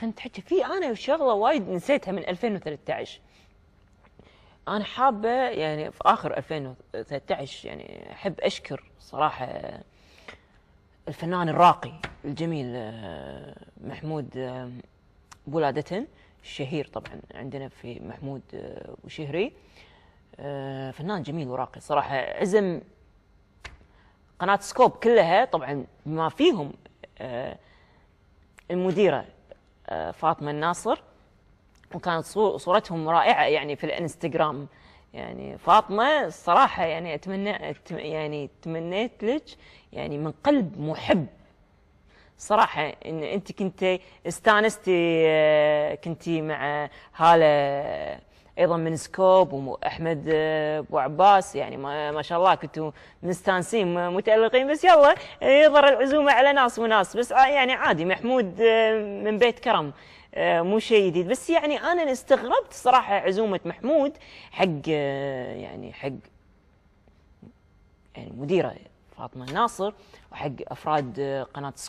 خلينا نتحكي في انا شغله وايد نسيتها من 2013 انا حابه يعني في اخر 2013 يعني احب اشكر صراحه الفنان الراقي الجميل آه، محمود آه، بولادتن الشهير طبعا عندنا في محمود آه، وشهري فنان جميل وراقي صراحه عزم قناه سكوب كلها طبعا بما فيهم المديره فاطمه الناصر وكانت صورتهم رائعه يعني في الانستغرام يعني فاطمه الصراحه يعني اتمنى يعني تمنيت لك يعني من قلب محب صراحة ان انت كنتي استانستي آه، كنتي مع هالة ايضا من سكوب واحمد آه، ابو عباس يعني ما, شاء الله كنتوا مستانسين متالقين بس يلا يظهر العزومه على ناس وناس بس آه، يعني عادي محمود آه، من بيت كرم مو شيء جديد بس يعني انا استغربت صراحه عزومه محمود حق يعني حق يعني مديره فاطمه الناصر وحق افراد قناه سكوب